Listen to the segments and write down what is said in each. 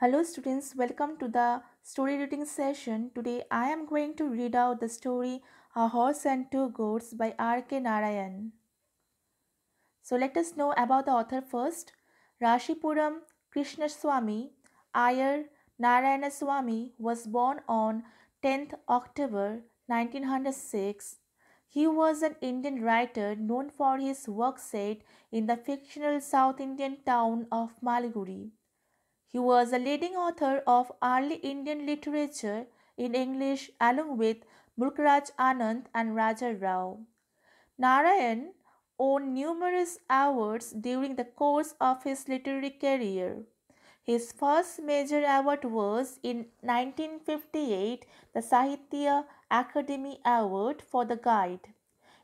Hello students, welcome to the story reading session. Today I am going to read out the story A Horse and Two Goats by R.K. Narayan. So let us know about the author first. Rashipuram Krishnaswamy Iyer Narayanaswamy was born on 10th October 1906. He was an Indian writer known for his work set in the fictional South Indian town of Maliguri. He was a leading author of early Indian literature in English along with Mulkraj Anand and Raja Rao. Narayan won numerous awards during the course of his literary career. His first major award was in 1958 the Sahitya Academy Award for The Guide.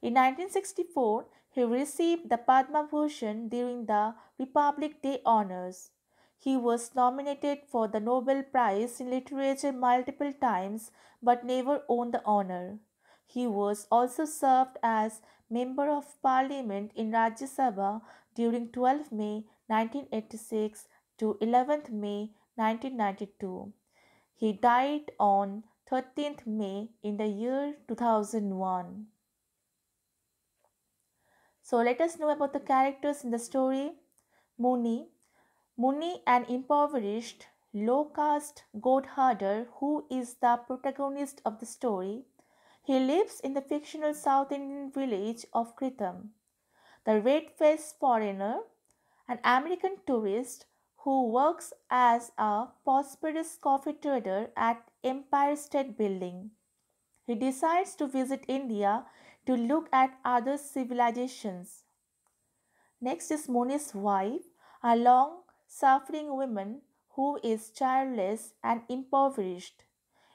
In 1964, he received the Padma Bhushan during the Republic Day honors. He was nominated for the Nobel Prize in Literature multiple times but never won the honor. He was also served as Member of Parliament in Rajya Sabha during 12 May 1986 to 11 May 1992. He died on 13th May in the year 2001. So let us know about the characters in the story. Muni Muni, an impoverished, low caste goat herder who is the protagonist of the story, he lives in the fictional South Indian village of Kritam. The red faced foreigner, an American tourist who works as a prosperous coffee trader at Empire State Building. He decides to visit India to look at other civilizations. Next is Muni's wife, a long suffering woman who is childless and impoverished.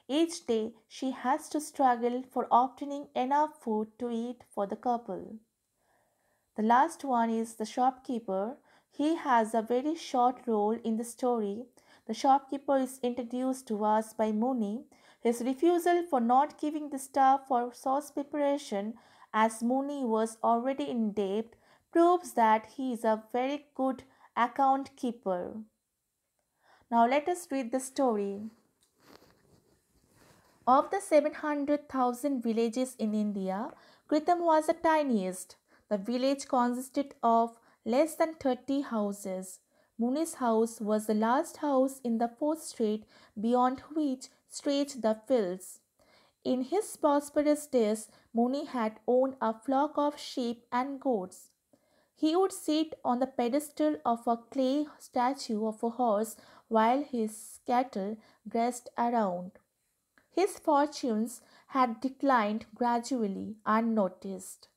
Each day she has to struggle for obtaining enough food to eat for the couple. The last one is the shopkeeper. He has a very short role in the story. The shopkeeper is introduced to us by Mooney. His refusal for not giving the stuff for sauce preparation, as Mooney was already in debt, proves that he is a very good account keeper. Now let us read the story. Of the 700,000 villages in India, Kritam was the tiniest. The village consisted of less than 30 houses. Muni's house was the last house in the fourth street beyond which stretched the fields. In his prosperous days, Muni had owned a flock of sheep and goats. He would sit on the pedestal of a clay statue of a horse while his cattle grazed around. His fortunes had declined gradually, unnoticed.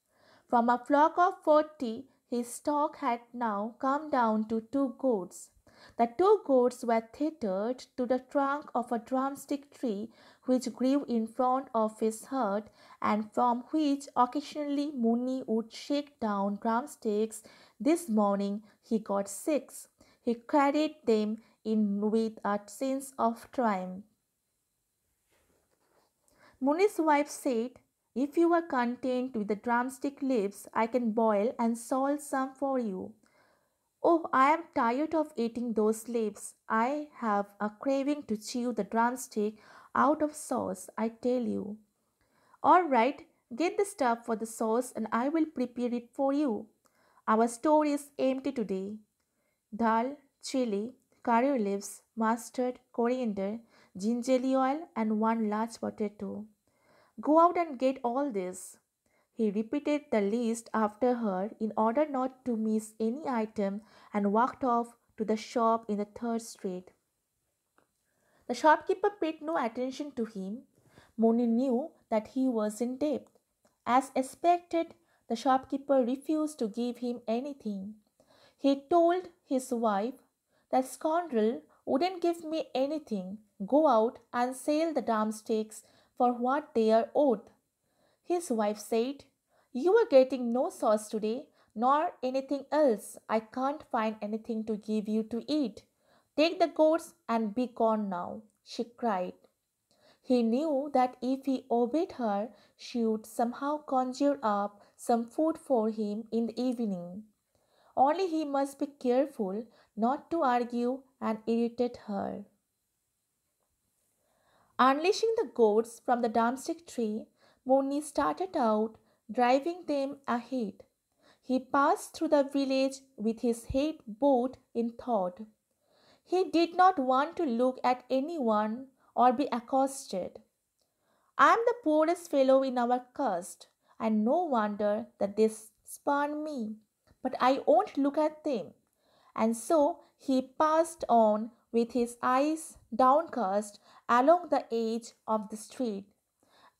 From a flock of forty, his stock had now come down to two goats. The two goats were tethered to the trunk of a drumstick tree which grew in front of his hut and from which occasionally Mooney would shake down drumsticks. This morning he got six. He carried them in with a sense of triumph. Mooney's wife said, If you are content with the drumstick leaves, I can boil and salt some for you. Oh, I am tired of eating those leaves. I have a craving to chew the drumstick out of sauce, I tell you. All right, get the stuff for the sauce and I will prepare it for you. Our store is empty today. Dal, chili, curry leaves, mustard, coriander, ginger oil, and one large potato. Go out and get all this. He repeated the list after her in order not to miss any item and walked off to the shop in the third street. The shopkeeper paid no attention to him. Moni knew that he was in debt. As expected, the shopkeeper refused to give him anything. He told his wife, That scoundrel wouldn't give me anything. Go out and sell the damn for what they are owed. His wife said, you are getting no sauce today, nor anything else. I can't find anything to give you to eat. Take the goats and be gone now, she cried. He knew that if he obeyed her, she would somehow conjure up some food for him in the evening. Only he must be careful not to argue and irritate her. Unleashing the goats from the drumstick tree, Mooney started out driving them ahead. He passed through the village with his head bowed in thought. He did not want to look at anyone or be accosted. I am the poorest fellow in our caste, and no wonder that they spurn me, but I won't look at them. And so he passed on with his eyes downcast along the edge of the street,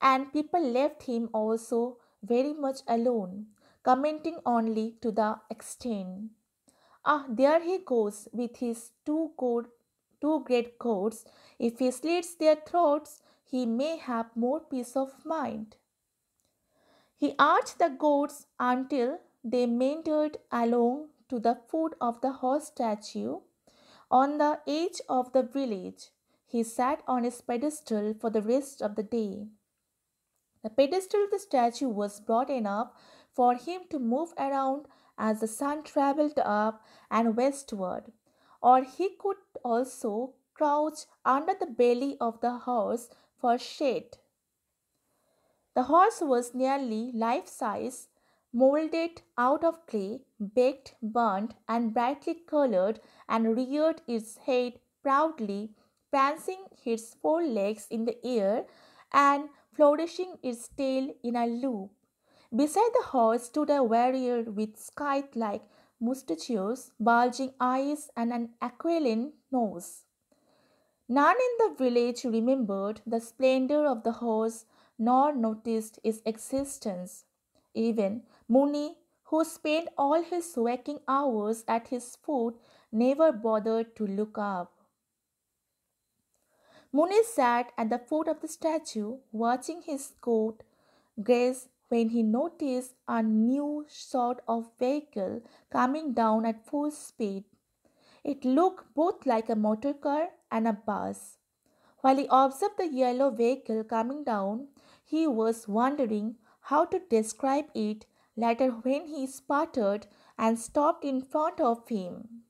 and people left him also very much alone, commenting only to the extent. Ah, there he goes with his two, code, two great goats. If he slits their throats, he may have more peace of mind. He urged the goats until they meandered along to the foot of the horse statue on the edge of the village. He sat on his pedestal for the rest of the day. The pedestal of the statue was broad enough for him to move around as the sun traveled up and westward, or he could also crouch under the belly of the horse for shade. The horse was nearly life size, molded out of clay, baked, burnt, and brightly colored, and reared its head proudly, prancing its four legs in the air and flourishing its tail in a loop. Beside the horse stood a warrior with scythe like mustachios, bulging eyes, and an aquiline nose. None in the village remembered the splendor of the horse nor noticed its existence. Even Muni, who spent all his waking hours at his foot, never bothered to look up. Muni sat at the foot of the statue, watching his coat graze when he noticed a new sort of vehicle coming down at full speed. It looked both like a motor car and a bus. While he observed the yellow vehicle coming down, he was wondering how to describe it later when he sputtered and stopped in front of him.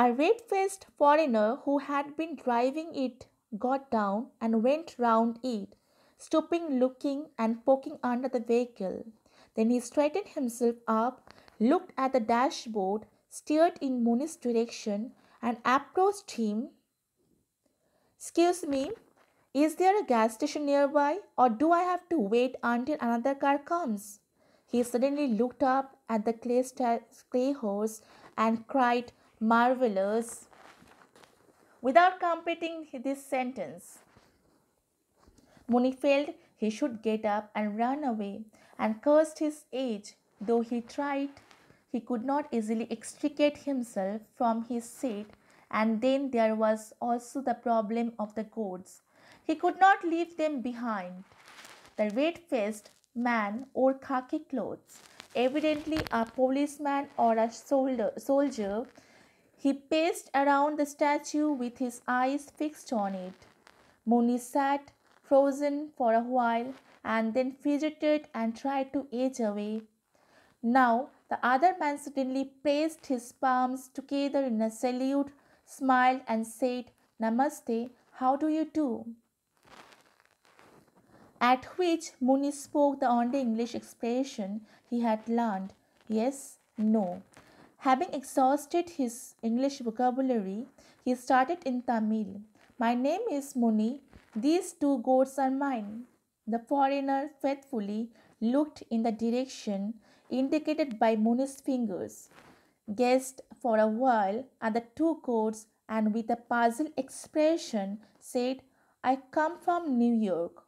A red faced foreigner who had been driving it got down and went round it, stooping, looking, and poking under the vehicle. Then he straightened himself up, looked at the dashboard, steered in Mooney's direction, and approached him. Excuse me, is there a gas station nearby, or do I have to wait until another car comes? He suddenly looked up at the clay, st- clay horse and cried, marvelous. Without completing this sentence, Muni felt he should get up and run away and cursed his age, though he tried. He could not easily extricate himself from his seat, and then there was also the problem of the goats. He could not leave them behind. The red faced man wore khaki clothes, evidently a policeman or a soldier he paced around the statue with his eyes fixed on it. Muni sat frozen for a while and then fidgeted and tried to edge away. Now the other man suddenly placed his palms together in a salute, smiled, and said, Namaste, how do you do? At which Muni spoke the only English expression he had learned yes, no, Having exhausted his English vocabulary, he started in Tamil. My name is Muni. These two goats are mine. The foreigner faithfully looked in the direction indicated by Muni's fingers, gazed for a while at the two goats, and with a puzzled expression said, I come from New York.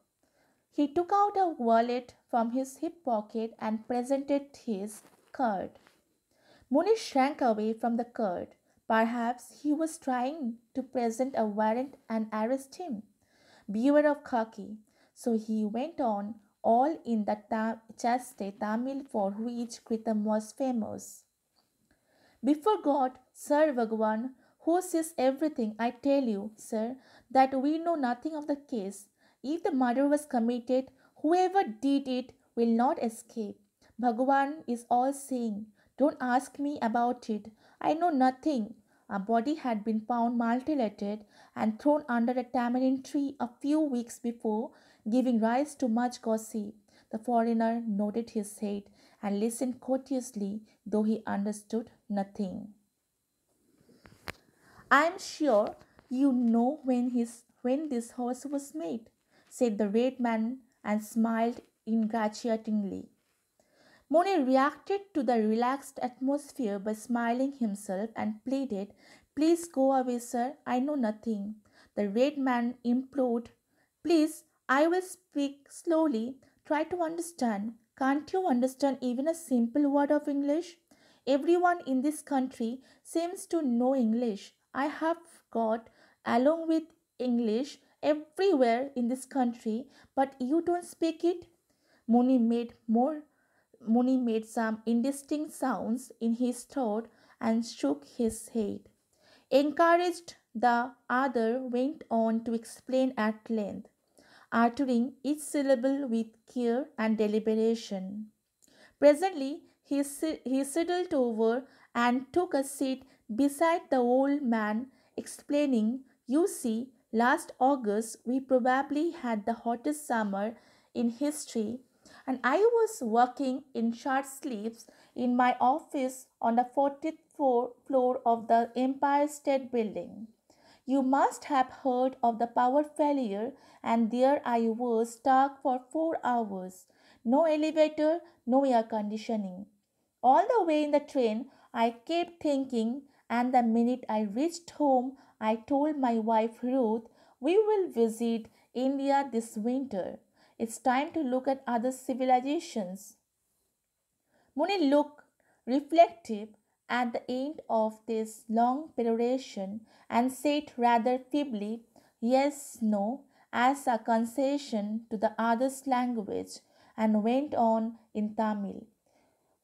He took out a wallet from his hip pocket and presented his card. Muni shrank away from the Kurd. Perhaps he was trying to present a warrant and arrest him. Beware of Khaki. So he went on, all in the ta- chaste Tamil for which Kritam was famous. Before God, Sir Bhagwan, who sees everything, I tell you, sir, that we know nothing of the case. If the murder was committed, whoever did it will not escape. Bhagwan is all seeing. Don't ask me about it. I know nothing. A body had been found mutilated and thrown under a tamarind tree a few weeks before, giving rise to much gossip. The foreigner nodded his head and listened courteously, though he understood nothing. I am sure you know when, his, when this horse was made, said the red man and smiled ingratiatingly. Monet reacted to the relaxed atmosphere by smiling himself and pleaded, Please go away, sir. I know nothing. The red man implored, Please, I will speak slowly. Try to understand. Can't you understand even a simple word of English? Everyone in this country seems to know English. I have got, along with English, everywhere in this country, but you don't speak it. Moni made more Muni made some indistinct sounds in his throat and shook his head. Encouraged, the other went on to explain at length, uttering each syllable with care and deliberation. Presently, he, he sidled over and took a seat beside the old man, explaining, You see, last August we probably had the hottest summer in history and I was working in short sleeves in my office on the 40th floor of the Empire State Building. You must have heard of the power failure, and there I was stuck for four hours. No elevator, no air conditioning. All the way in the train, I kept thinking, and the minute I reached home, I told my wife Ruth, we will visit India this winter. It's time to look at other civilizations. Muni looked reflective at the end of this long peroration and said rather feebly, Yes, no, as a concession to the other's language, and went on in Tamil.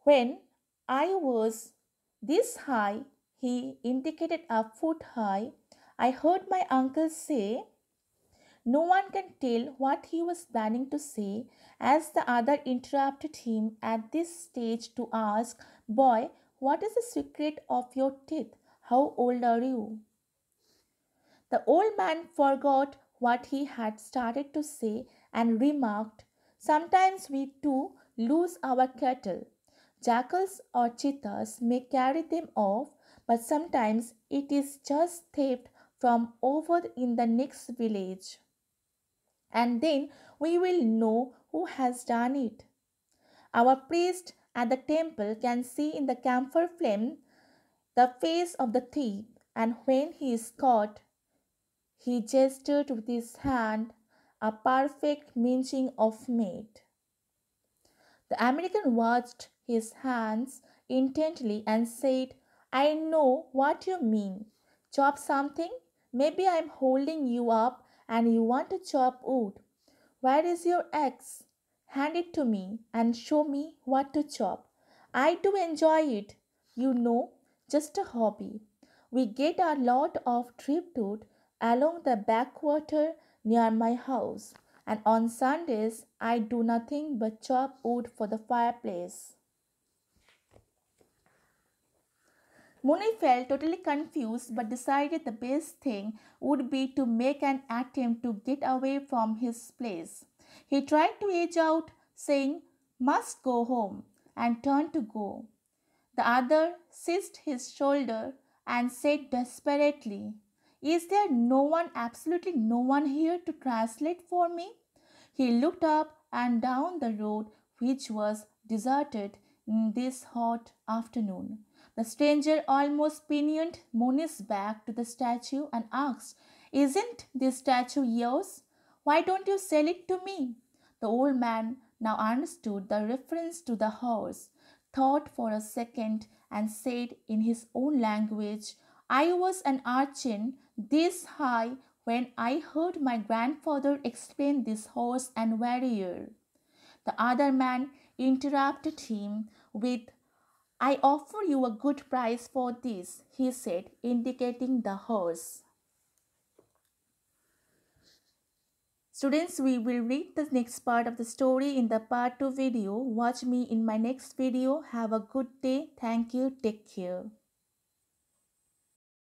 When I was this high, he indicated a foot high, I heard my uncle say, no one can tell what he was planning to say as the other interrupted him at this stage to ask, Boy, what is the secret of your teeth? How old are you? The old man forgot what he had started to say and remarked, Sometimes we too lose our cattle. Jackals or cheetahs may carry them off, but sometimes it is just theft from over in the next village and then we will know who has done it. Our priest at the temple can see in the camphor flame the face of the thief, and when he is caught, he gestured with his hand a perfect minching of meat. The American watched his hands intently and said, I know what you mean. Chop something? Maybe I'm holding you up and you want to chop wood. Where is your axe? Hand it to me and show me what to chop. I do enjoy it. You know, just a hobby. We get a lot of driftwood along the backwater near my house, and on Sundays I do nothing but chop wood for the fireplace. Muni felt totally confused but decided the best thing would be to make an attempt to get away from his place. He tried to edge out, saying, Must go home, and turned to go. The other seized his shoulder and said desperately, Is there no one, absolutely no one here to translate for me? He looked up and down the road, which was deserted in this hot afternoon. The stranger, almost pinioned Moni's back to the statue and asked, Isn't this statue yours? Why don't you sell it to me? The old man now understood the reference to the horse, thought for a second, and said in his own language, I was an urchin this high when I heard my grandfather explain this horse and warrior. The other man interrupted him with I offer you a good price for this, he said, indicating the horse. Students, we will read the next part of the story in the part 2 video. Watch me in my next video. Have a good day. Thank you. Take care.